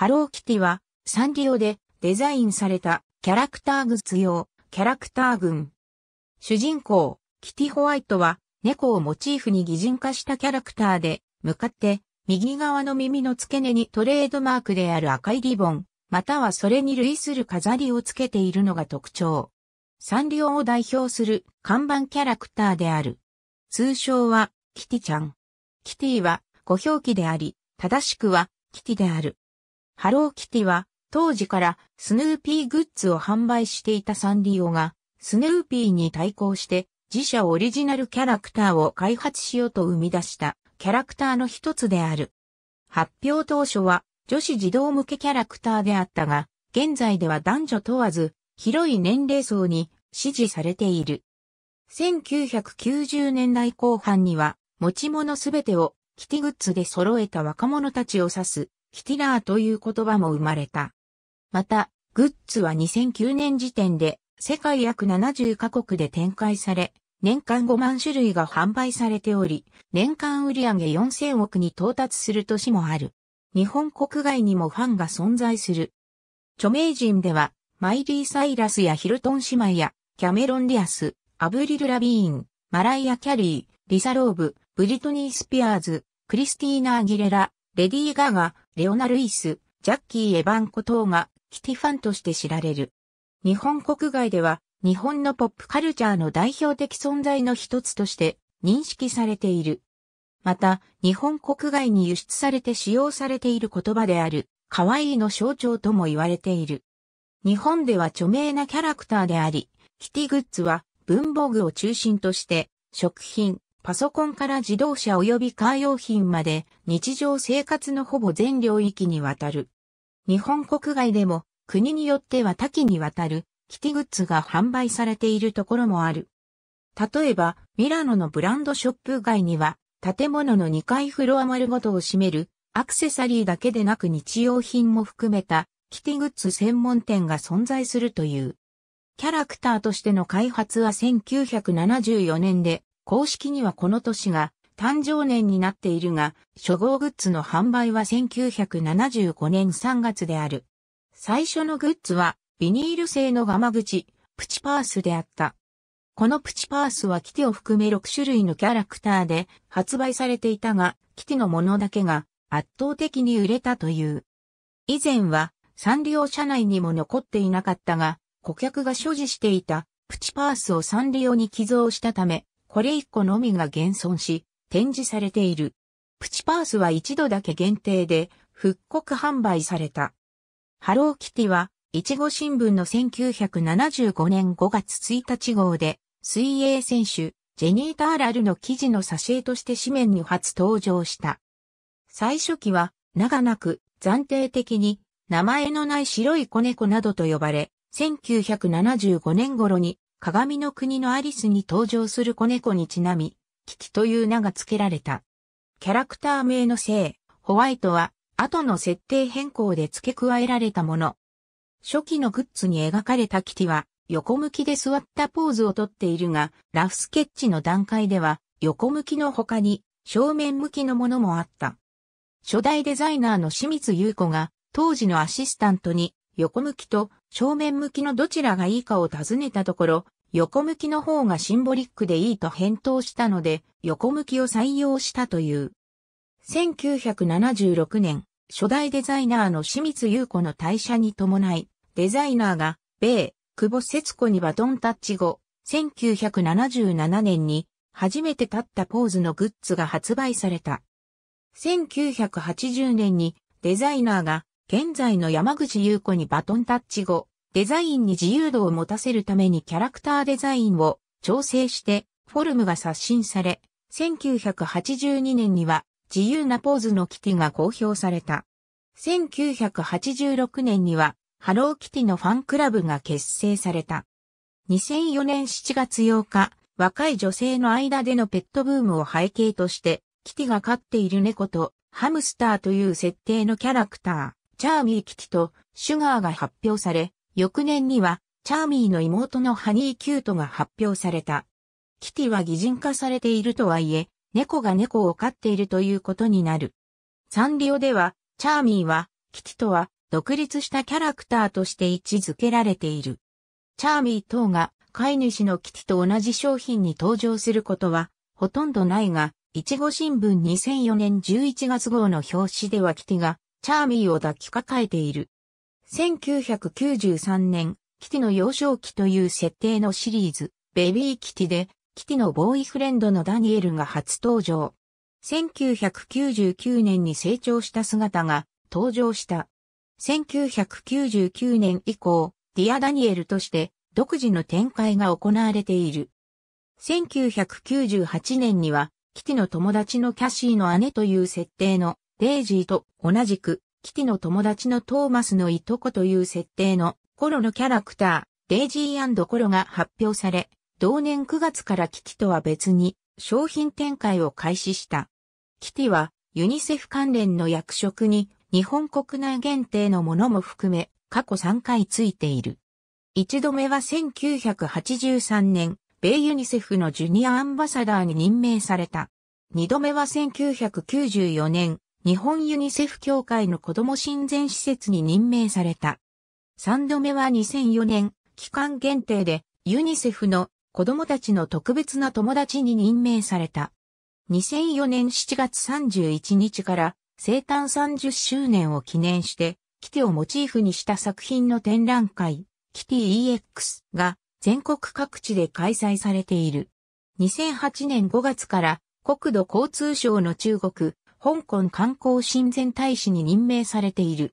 ハローキティは、サンリオでデザインされたキャラクターグッズ用、キャラクター群。主人公、キティホワイトは、猫をモチーフに擬人化したキャラクターで、向かって、右側の耳の付け根にトレードマークである赤いリボン、またはそれに類する飾りをつけているのが特徴。サンリオを代表する看板キャラクターである。通称は、キティちゃん。キティは、ご表記であり、正しくは、キティである。ハローキティは、当時からスヌーピーグッズを販売していたサンリオが、スヌーピーに対抗して自社オリジナルキャラクターを開発しようと生み出したキャラクターの一つである。発表当初は女子児童向けキャラクターであったが、現在では男女問わず広い年齢層に支持されている。1990年代後半には持ち物すべてをキティグッズで揃えた若者たちを指すキティラーという言葉も生まれた。また、グッズは2009年時点で世界約70カ国で展開され、年間5万種類が販売されており、年間売上4000億に到達する年もある。日本国外にもファンが存在する。著名人では、マイリー・サイラスやヒルトン姉妹や、キャメロン・ディアス、アブリル・ラビーン、マライア・キャリー、リサ・ローブ、ブリトニー・スピアーズ、クリスティーナ・アギレラ、レディー・ガガ、レオナ・ルイス、ジャッキー・エヴァンコ等がキティファンとして知られる。日本国外では日本のポップカルチャーの代表的存在の一つとして認識されている。また、日本国外に輸出されて使用されている言葉である、可愛いの象徴とも言われている。日本では著名なキャラクターであり、キティグッズは文房具を中心として、食品、パソコンから自動車及びカー用品まで日常生活のほぼ全領域にわたる。日本国外でも国によっては多岐にわたるキティグッズが販売されているところもある。例えば、ミラノのブランドショップ街には、建物の2階フロア丸ごとを占める、アクセサリーだけでなく日用品も含めた、キティグッズ専門店が存在するという。キャラクターとしての開発は1974年で、公式にはこの年が誕生年になっているが、初号グッズの販売は1975年3月である。最初のグッズは、ビニール製のガマ口、プチパースであった。このプチパースはキテを含め6種類のキャラクターで発売されていたが、キテのものだけが圧倒的に売れたという。以前はサンリオ社内にも残っていなかったが、顧客が所持していたプチパースをサンリオに寄贈したため、これ1個のみが現存し、展示されている。プチパースは一度だけ限定で、復刻販売された。ハローキティは、いちご新聞の1975年5月1日号で、水泳選手、ジェニー・ターラルの記事の挿絵として紙面に初登場した。最初期は、長なく、暫定的に、名前のない白い子猫などと呼ばれ、1975年頃に鏡の国のアリスに登場する子猫にちなみ、キキという名が付けられた。キャラクター名の姓、ホワイトは、後の設定変更で付け加えられたもの。初期のグッズに描かれたキティは、横向きで座ったポーズをとっているが、ラフスケッチの段階では、横向きの他に、正面向きのものもあった。初代デザイナーの清水優子が、当時のアシスタントに、横向きと正面向きのどちらがいいかを尋ねたところ、横向きの方がシンボリックでいいと返答したので、横向きを採用したという。1976年、初代デザイナーの清水優子の退社に伴い、デザイナーが、米、久保節子にバトンタッチ後、1977年に、初めて立ったポーズのグッズが発売された。1980年に、デザイナーが、現在の山口優子にバトンタッチ後、デザインに自由度を持たせるためにキャラクターデザインを調整してフォルムが刷新され、1982年には自由なポーズのキティが公表された。1986年にはハローキティのファンクラブが結成された。2004年7月8日、若い女性の間でのペットブームを背景として、キティが飼っている猫とハムスターという設定のキャラクター、チャーミーキティとシュガーが発表され、翌年にはチャーミーの妹のハニーキュートが発表された。キティは擬人化されているとはいえ、猫が猫を飼っているということになる。サンリオでは、チャーミーは、キティとは独立したキャラクターとして位置づけられている。チャーミー等が飼い主のキティと同じ商品に登場することはほとんどないが、いちご新聞2004年11月号の表紙ではキティがチャーミーを抱きかかえている。1993年、キティの幼少期という設定のシリーズ、ベビーキティで、キティのボーイフレンドのダニエルが初登場。1999年に成長した姿が登場した。1999年以降、ディア・ダニエルとして独自の展開が行われている。1998年には、キティの友達のキャシーの姉という設定のデイジーと同じく、キティの友達のトーマスのいとこという設定のコロのキャラクター、デイジーコロが発表され、同年9月からキティとは別に商品展開を開始した。キティはユニセフ関連の役職に日本国内限定のものも含め過去3回ついている。一度目は1983年、米ユニセフのジュニアアンバサダーに任命された。二度目は1994年、日本ユニセフ協会の子ども親善施設に任命された。三度目は2004年、期間限定でユニセフの子供たちの特別な友達に任命された。2004年7月31日から生誕30周年を記念して、キティをモチーフにした作品の展覧会、キティ EX が全国各地で開催されている。2008年5月から国土交通省の中国香港観光親善大使に任命されている。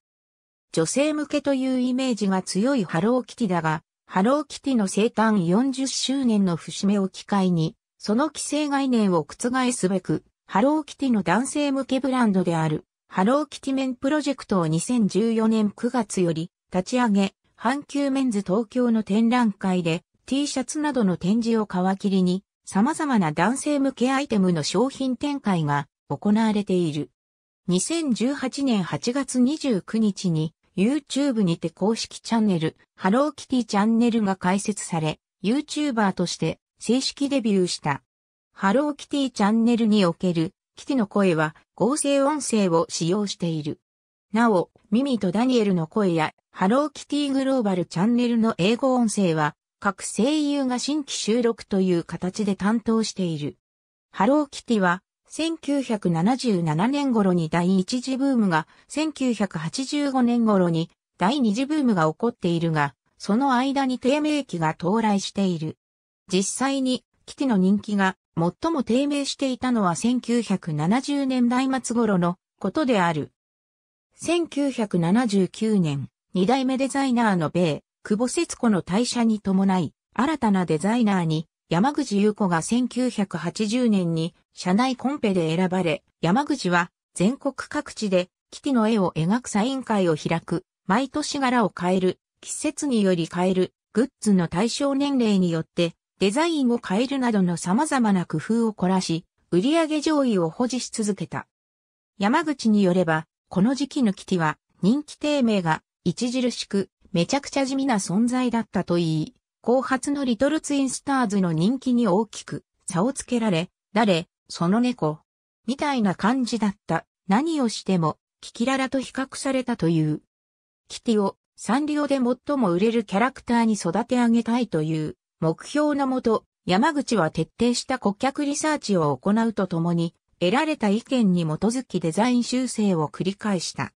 女性向けというイメージが強いハローキティだが、ハローキティの生誕40周年の節目を機会に、その規制概念を覆すべく、ハローキティの男性向けブランドである、ハローキティメンプロジェクトを2014年9月より立ち上げ、阪急メンズ東京の展覧会で T シャツなどの展示を皮切りに、様々な男性向けアイテムの商品展開が行われている。2018年8月29日に YouTube にて公式チャンネル、ハローキティチャンネルが開設され、YouTuber として正式デビューした。ハローキティチャンネルにおけるキティの声は合成音声を使用している。なお、ミミとダニエルの声やハローキティグローバルチャンネルの英語音声は各声優が新規収録という形で担当している。ハローキティは1977年頃に第一次ブームが、1985年頃に第二次ブームが起こっているが、その間に低迷期が到来している。実際に、危機の人気が最も低迷していたのは1970年代末頃のことである。1979年、二代目デザイナーの米、久保節子の退社に伴い、新たなデザイナーに山口優子が1980年に社内コンペで選ばれ、山口は全国各地でキティの絵を描くサイン会を開く、毎年柄を変える、季節により変える、グッズの対象年齢によってデザインを変えるなどの様々な工夫を凝らし、売上上位を保持し続けた。山口によれば、この時期のキティは人気低迷が著しくめちゃくちゃ地味な存在だったといい、後発のリトルツインスターズの人気に大きく差をつけられ、誰、その猫。みたいな感じだった。何をしても、キキララと比較されたという。キティをサンリオで最も売れるキャラクターに育て上げたいという目標のもと、山口は徹底した顧客リサーチを行うとともに、得られた意見に基づきデザイン修正を繰り返した。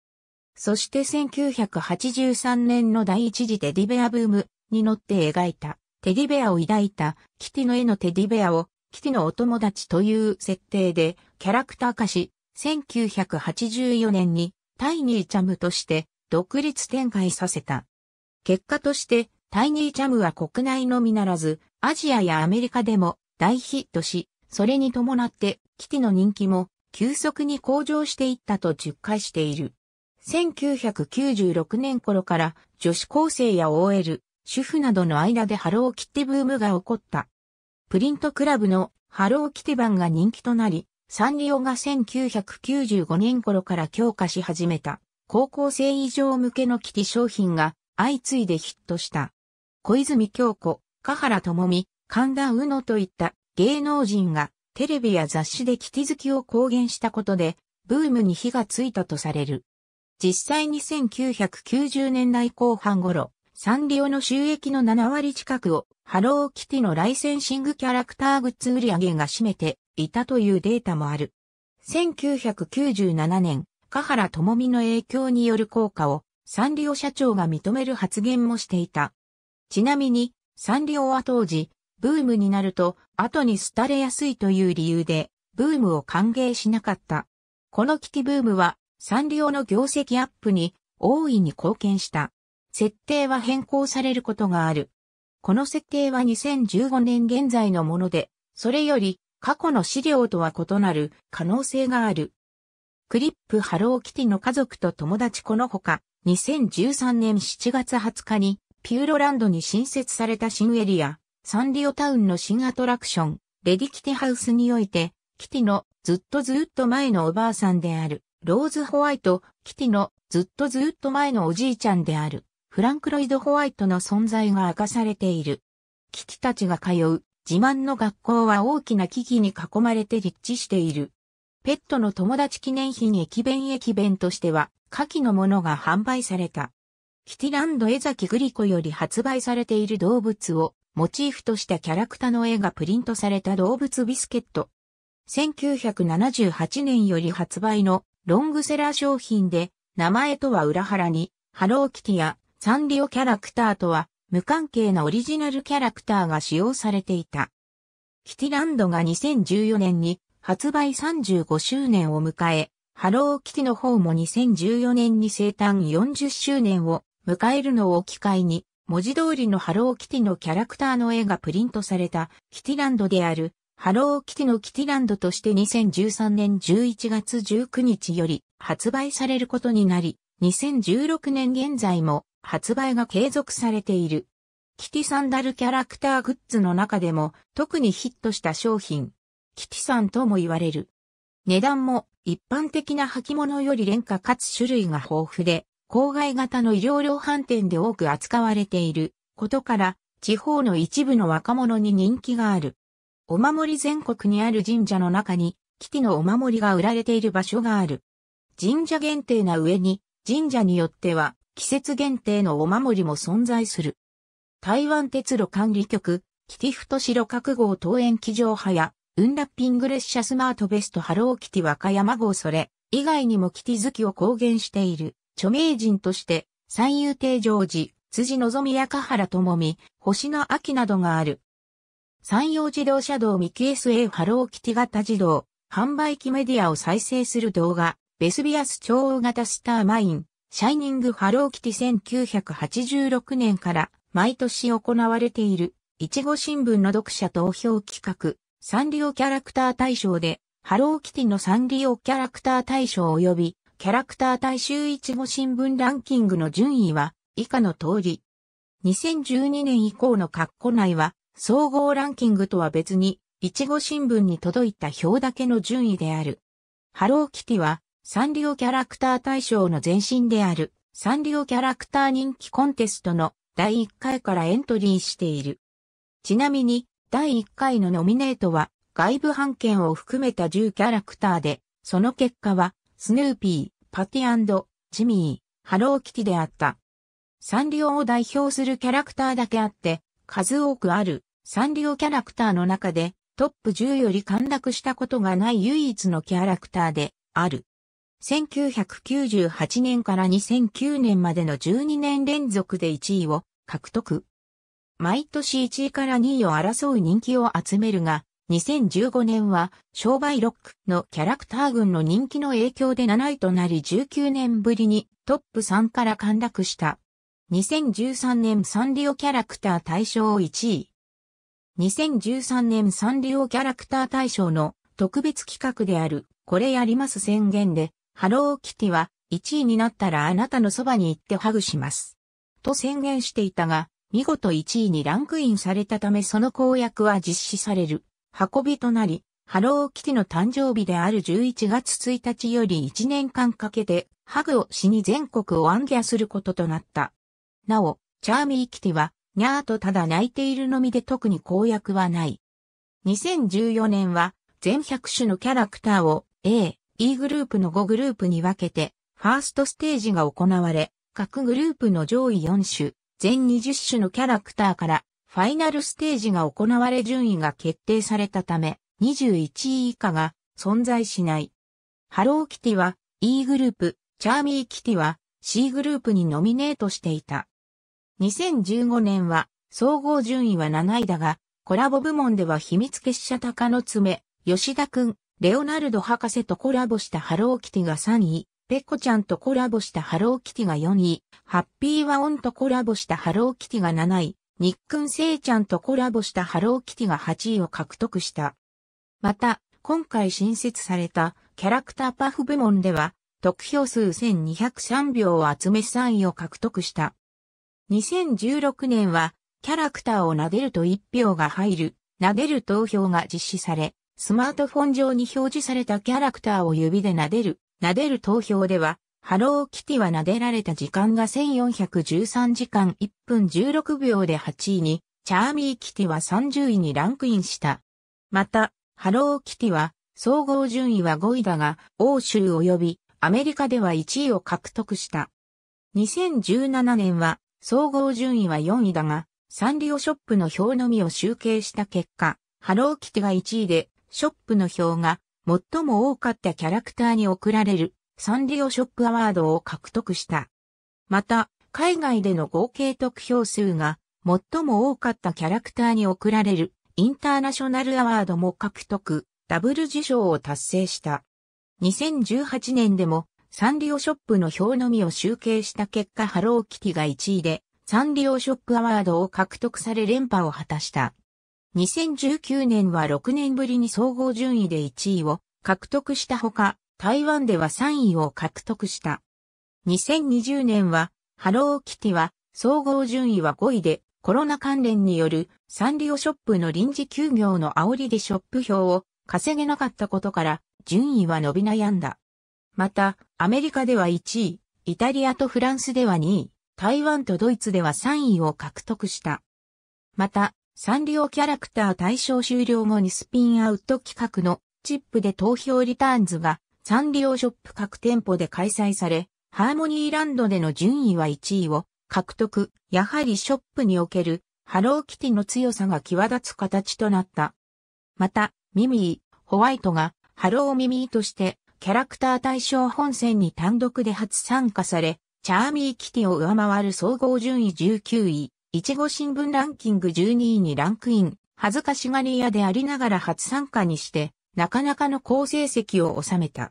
そして1983年の第一次デディベアブームに乗って描いた、テディベアを抱いた、キティの絵のテディベアを、キティのお友達という設定で、キャラクター化し、1984年に、タイニーチャムとして、独立展開させた。結果として、タイニーチャムは国内のみならず、アジアやアメリカでも大ヒットし、それに伴ってキティの人気も急速に向上していったと実感している。1996年頃から女子高生や OL、主婦などの間でハローキテブームが起こった。プリントクラブのハローキテ版が人気となり、サンリオが1995年頃から強化し始めた、高校生以上向けのキティ商品が相次いでヒットした。小泉京子、香原智美、神田うのといった芸能人がテレビや雑誌でキティ好きを公言したことで、ブームに火がついたとされる。実際に1990年代後半頃、サンリオの収益の7割近くをハローキティのライセンシングキャラクターグッズ売り上げが占めていたというデータもある。1997年、カハラトモミの影響による効果をサンリオ社長が認める発言もしていた。ちなみに、サンリオは当時、ブームになると後に廃れやすいという理由で、ブームを歓迎しなかった。この危機ブームは、サンリオの業績アップに大いに貢献した。設定は変更されることがある。この設定は2015年現在のもので、それより過去の資料とは異なる可能性がある。クリップハローキティの家族と友達このほか、2013年7月20日にピューロランドに新設された新エリア、サンリオタウンの新アトラクション、レディキティハウスにおいて、キティのずっとずっと前のおばあさんである、ローズホワイト、キティのずっとずっと前のおじいちゃんである、フランク・ロイド・ホワイトの存在が明かされている。キティたちが通う自慢の学校は大きな木々に囲まれて立地している。ペットの友達記念品駅弁駅弁としては、下記のものが販売された。キティランド江崎グリコより発売されている動物をモチーフとしたキャラクターの絵がプリントされた動物ビスケット。1978年より発売のロングセラー商品で、名前とは裏腹に、ハローキティやサンリオキャラクターとは無関係なオリジナルキャラクターが使用されていた。キティランドが2014年に発売35周年を迎え、ハローキティの方も2014年に生誕40周年を迎えるのを機会に、文字通りのハローキティのキャラクターの絵がプリントされたキティランドであるハローキティのキティランドとして2013年11月19日より発売されることになり、2016年現在も発売が継続されている。キティサンダルキャラクターグッズの中でも特にヒットした商品、キティサンとも言われる。値段も一般的な履物より廉価かつ種類が豊富で、郊外型の医療量販店で多く扱われていることから、地方の一部の若者に人気がある。お守り全国にある神社の中に、キティのお守りが売られている場所がある。神社限定な上に、神社によっては、季節限定のお守りも存在する。台湾鉄路管理局、キティフト白覚号登園機場派や、ウンラッピング列車スマートベストハローキティ和歌山号それ、以外にもキティ好きを公言している、著名人として、三遊亭常時、辻望みや香原もみ、星の秋などがある。山陽自動車道ミキ SA ハローキティ型自動、販売機メディアを再生する動画、ベスビアス超大型スターマイン、シャイニングハローキティ1986年から毎年行われている、いちご新聞の読者投票企画、サンリオキャラクター大賞で、ハローキティのサンリオキャラクター大賞及び、キャラクター大衆いちご新聞ランキングの順位は、以下の通り。2012年以降の括弧内は、総合ランキングとは別に、いちご新聞に届いた表だけの順位である。ハローキティは、サンリオキャラクター大賞の前身であるサンリオキャラクター人気コンテストの第1回からエントリーしている。ちなみに第1回のノミネートは外部版権を含めた10キャラクターで、その結果はスヌーピー、パティジミー、ハローキティであった。サンリオを代表するキャラクターだけあって、数多くあるサンリオキャラクターの中でトップ10より陥落したことがない唯一のキャラクターである。1998年から2009年までの12年連続で1位を獲得。毎年1位から2位を争う人気を集めるが、2015年は商売ロックのキャラクター群の人気の影響で7位となり19年ぶりにトップ3から陥落した。2013年サンリオキャラクター大賞1位。2013年サンリオキャラクター大賞の特別企画であるこれやります宣言でハローキティは1位になったらあなたのそばに行ってハグします。と宣言していたが、見事1位にランクインされたためその公約は実施される運びとなり、ハローキティの誕生日である11月1日より1年間かけてハグをしに全国をアンギャすることとなった。なお、チャーミーキティは、にゃーとただ泣いているのみで特に公約はない。2014年は全100種のキャラクターを A、E グループの5グループに分けて、ファーストステージが行われ、各グループの上位4種、全20種のキャラクターから、ファイナルステージが行われ順位が決定されたため、21位以下が存在しない。ハローキティは E グループ、チャーミーキティは C グループにノミネートしていた。2015年は総合順位は7位だが、コラボ部門では秘密結社高の爪、吉田くん、レオナルド博士とコラボしたハローキティが3位、ペコちゃんとコラボしたハローキティが4位、ハッピーワオンとコラボしたハローキティが7位、ニックンセイちゃんとコラボしたハローキティが8位を獲得した。また、今回新設されたキャラクターパフ部門では、得票数1203票を集め3位を獲得した。2016年は、キャラクターを撫でると1票が入る、撫でる投票が実施され、スマートフォン上に表示されたキャラクターを指で撫でる、撫でる投票では、ハローキティは撫でられた時間が1413時間1分16秒で8位に、チャーミーキティは30位にランクインした。また、ハローキティは、総合順位は5位だが、欧州及びアメリカでは1位を獲得した。2017年は、総合順位は4位だが、サンリオショップの表のみを集計した結果、ハローキティが1位で、ショップの票が最も多かったキャラクターに贈られるサンリオショップアワードを獲得した。また、海外での合計得票数が最も多かったキャラクターに贈られるインターナショナルアワードも獲得、ダブル受賞を達成した。2018年でもサンリオショップの票のみを集計した結果ハローキティが1位でサンリオショップアワードを獲得され連覇を果たした。2019年は6年ぶりに総合順位で1位を獲得したほか、台湾では3位を獲得した。2020年は、ハローキティは、総合順位は5位で、コロナ関連によるサンリオショップの臨時休業の煽りでショップ票を稼げなかったことから、順位は伸び悩んだ。また、アメリカでは1位、イタリアとフランスでは2位、台湾とドイツでは3位を獲得した。また、サンリオキャラクター対象終了後にスピンアウト企画のチップで投票リターンズがサンリオショップ各店舗で開催され、ハーモニーランドでの順位は1位を獲得。やはりショップにおけるハローキティの強さが際立つ形となった。また、ミミー、ホワイトがハローミミーとしてキャラクター対象本戦に単独で初参加され、チャーミーキティを上回る総合順位19位、いちご新聞ランキング12位にランクイン、恥ずかしがり屋でありながら初参加にして、なかなかの好成績を収めた。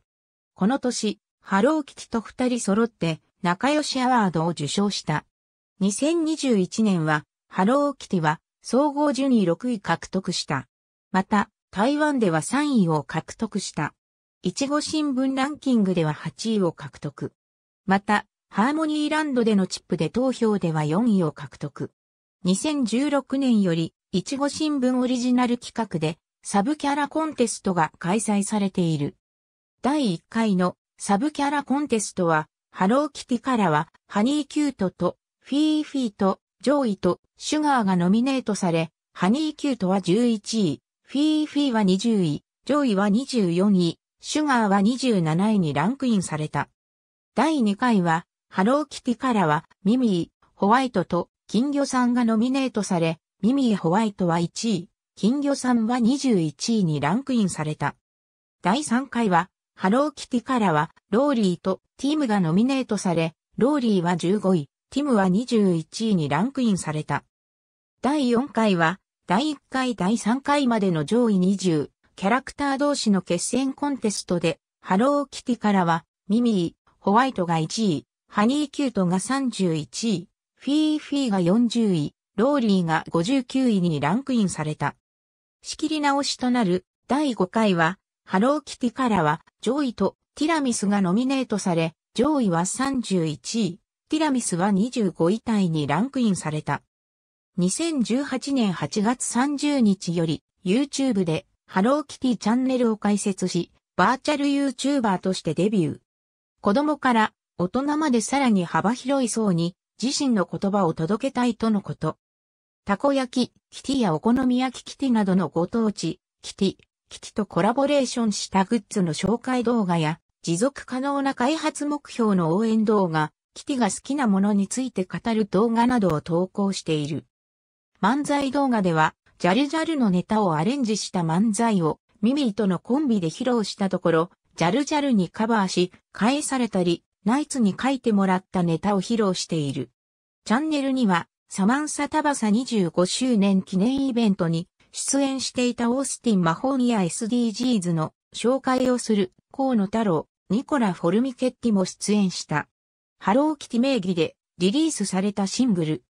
この年、ハローキティと二人揃って、仲良しアワードを受賞した。2021年は、ハローキティは、総合順位6位獲得した。また、台湾では3位を獲得した。いちご新聞ランキングでは8位を獲得。また、ハーモニーランドでのチップで投票では4位を獲得。2016年より、いちご新聞オリジナル企画で、サブキャラコンテストが開催されている。第1回のサブキャラコンテストは、ハローキティからは、ハニーキュートと、フィーフィーと、ジョイと、シュガーがノミネートされ、ハニーキュートは11位、フィーフィーは20位、ジョイは24位、シュガーは27位にランクインされた。第2回は、ハローキティからは、ミミー、ホワイトと、金魚さんがノミネートされ、ミミーホワイトは1位、金魚さんは21位にランクインされた。第3回は、ハローキティからは、ローリーとティムがノミネートされ、ローリーは15位、ティムは21位にランクインされた。第4回は、第1回第3回までの上位20、キャラクター同士の決戦コンテストで、ハローキティからは、ミミー、ホワイトが1位、ハニーキュートが31位、フィーフィーが40位、ローリーが59位にランクインされた。仕切り直しとなる第5回は、ハローキティからは上位とティラミスがノミネートされ、上位は31位、ティラミスは25位タイにランクインされた。2018年8月30日より YouTube でハローキティチャンネルを開設し、バーチャル YouTuber としてデビュー。子供から大人までさらに幅広い層に自身の言葉を届けたいとのこと。たこ焼き、キティやお好み焼きキティなどのご当地、キティ、キティとコラボレーションしたグッズの紹介動画や、持続可能な開発目標の応援動画、キティが好きなものについて語る動画などを投稿している。漫才動画では、ジャルジャルのネタをアレンジした漫才を、ミミィとのコンビで披露したところ、ジャルジャルにカバーし、返されたり、ナイツに書いてもらったネタを披露している。チャンネルには、サマンサタバサ25周年記念イベントに出演していたオースティン・マホーニや SDGs の紹介をする河野太郎、ニコラ・フォルミケッティも出演した。ハローキティ名義でリリースされたシングル。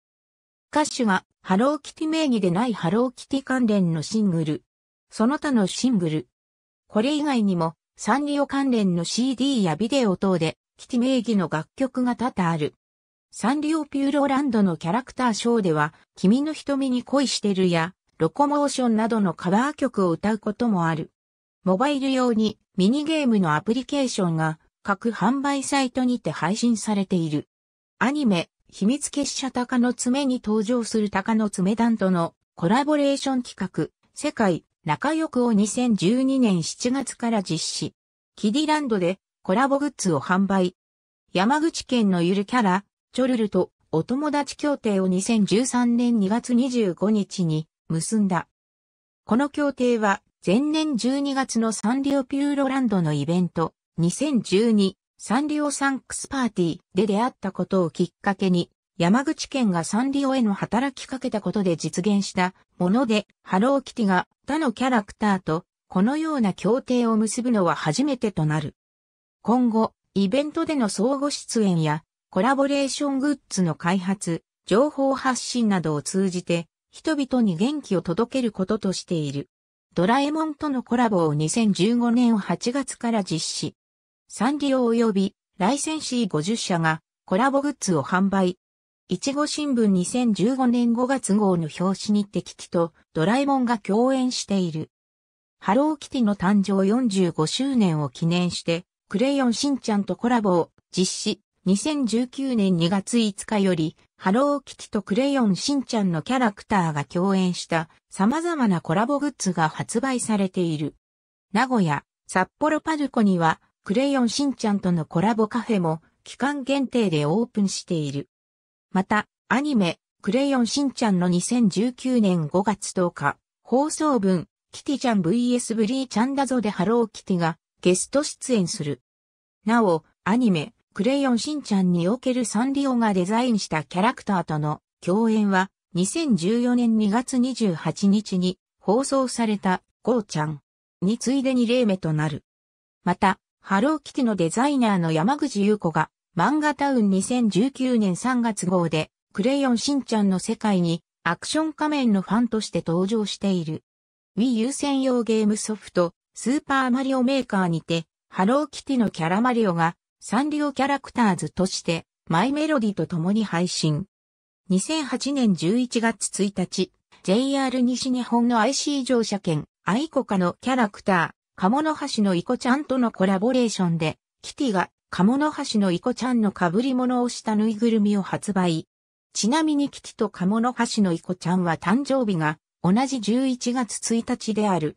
歌手がハローキティ名義でないハローキティ関連のシングル。その他のシングル。これ以外にもサンリオ関連の CD やビデオ等でキティ名義の楽曲が多々ある。サンリオピューロランドのキャラクターショーでは、君の瞳に恋してるや、ロコモーションなどのカバー曲を歌うこともある。モバイル用にミニゲームのアプリケーションが各販売サイトにて配信されている。アニメ、秘密結社鷹の爪に登場する鷹の爪団とのコラボレーション企画、世界仲良くを2012年7月から実施。キディランドでコラボグッズを販売。山口県のゆるキャラ、チョルルとお友達協定を2013年2月25日に結んだ。この協定は前年12月のサンリオピューロランドのイベント2012サンリオサンクスパーティーで出会ったことをきっかけに山口県がサンリオへの働きかけたことで実現したものでハローキティが他のキャラクターとこのような協定を結ぶのは初めてとなる。今後、イベントでの相互出演やコラボレーショングッズの開発、情報発信などを通じて人々に元気を届けることとしている。ドラえもんとのコラボを2015年8月から実施。サンリオ及びライセンシー50社がコラボグッズを販売。いちご新聞2015年5月号の表紙にてキキとドラえもんが共演している。ハローキティの誕生45周年を記念して、クレヨンしんちゃんとコラボを実施。2019年2月5日より、ハローキティとクレヨンしんちゃんのキャラクターが共演した様々なコラボグッズが発売されている。名古屋、札幌パルコには、クレヨンしんちゃんとのコラボカフェも期間限定でオープンしている。また、アニメ、クレヨンしんちゃんの2019年5月10日、放送分、キティちゃん VS ブリーちゃんだぞでハローキティがゲスト出演する。なお、アニメ、クレヨンしんちゃんにおけるサンリオがデザインしたキャラクターとの共演は2014年2月28日に放送されたゴーちゃんについでに例目となる。また、ハローキティのデザイナーの山口優子が漫画タウン2019年3月号でクレヨンしんちゃんの世界にアクション仮面のファンとして登場している。Wii 優専用ゲームソフトスーパーマリオメーカーにて、ハローキティのキャラマリオがサンリオキャラクターズとしてマイメロディと共に配信。2008年11月1日、JR 西日本の IC 乗車券、アイコカのキャラクター、カモノハシのイコちゃんとのコラボレーションで、キティがカモノハシのイコちゃんの被り物をしたぬいぐるみを発売。ちなみにキティとカモノハシのイコちゃんは誕生日が同じ11月1日である。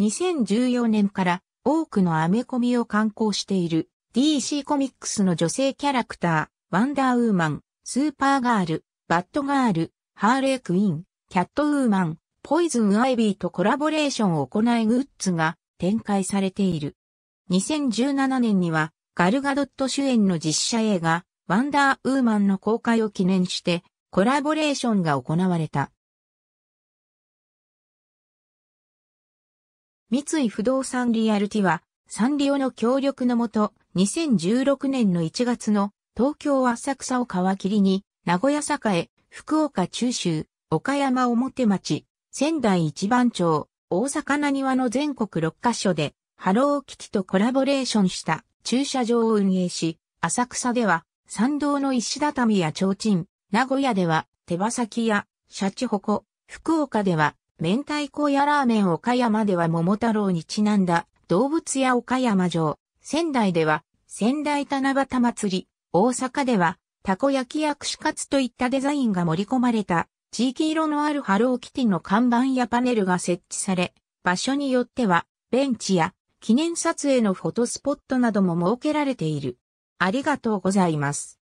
2014年から多くのアメコミを刊行している DC コミックスの女性キャラクター、ワンダーウーマン、スーパーガール、バッドガール、ハーレークイーン、キャットウーマン、ポイズンアイビーとコラボレーションを行いグッズが展開されている。2017年にはガルガドット主演の実写映画、ワンダーウーマンの公開を記念してコラボレーションが行われた。三井不動産リアルティは、サンリオの協力のもと、2016年の1月の東京浅草を皮切りに、名古屋栄、福岡中州、岡山表町、仙台一番町、大阪な庭の全国6カ所で、ハローキティとコラボレーションした駐車場を運営し、浅草では、参道の石畳や提灯、名古屋では手羽先やシャチホコ、福岡では明太子やラーメン岡山では桃太郎にちなんだ動物や岡山城、仙台では仙台七夕祭り、大阪ではたこ焼きや串カツといったデザインが盛り込まれた地域色のあるハローキティの看板やパネルが設置され、場所によってはベンチや記念撮影のフォトスポットなども設けられている。ありがとうございます。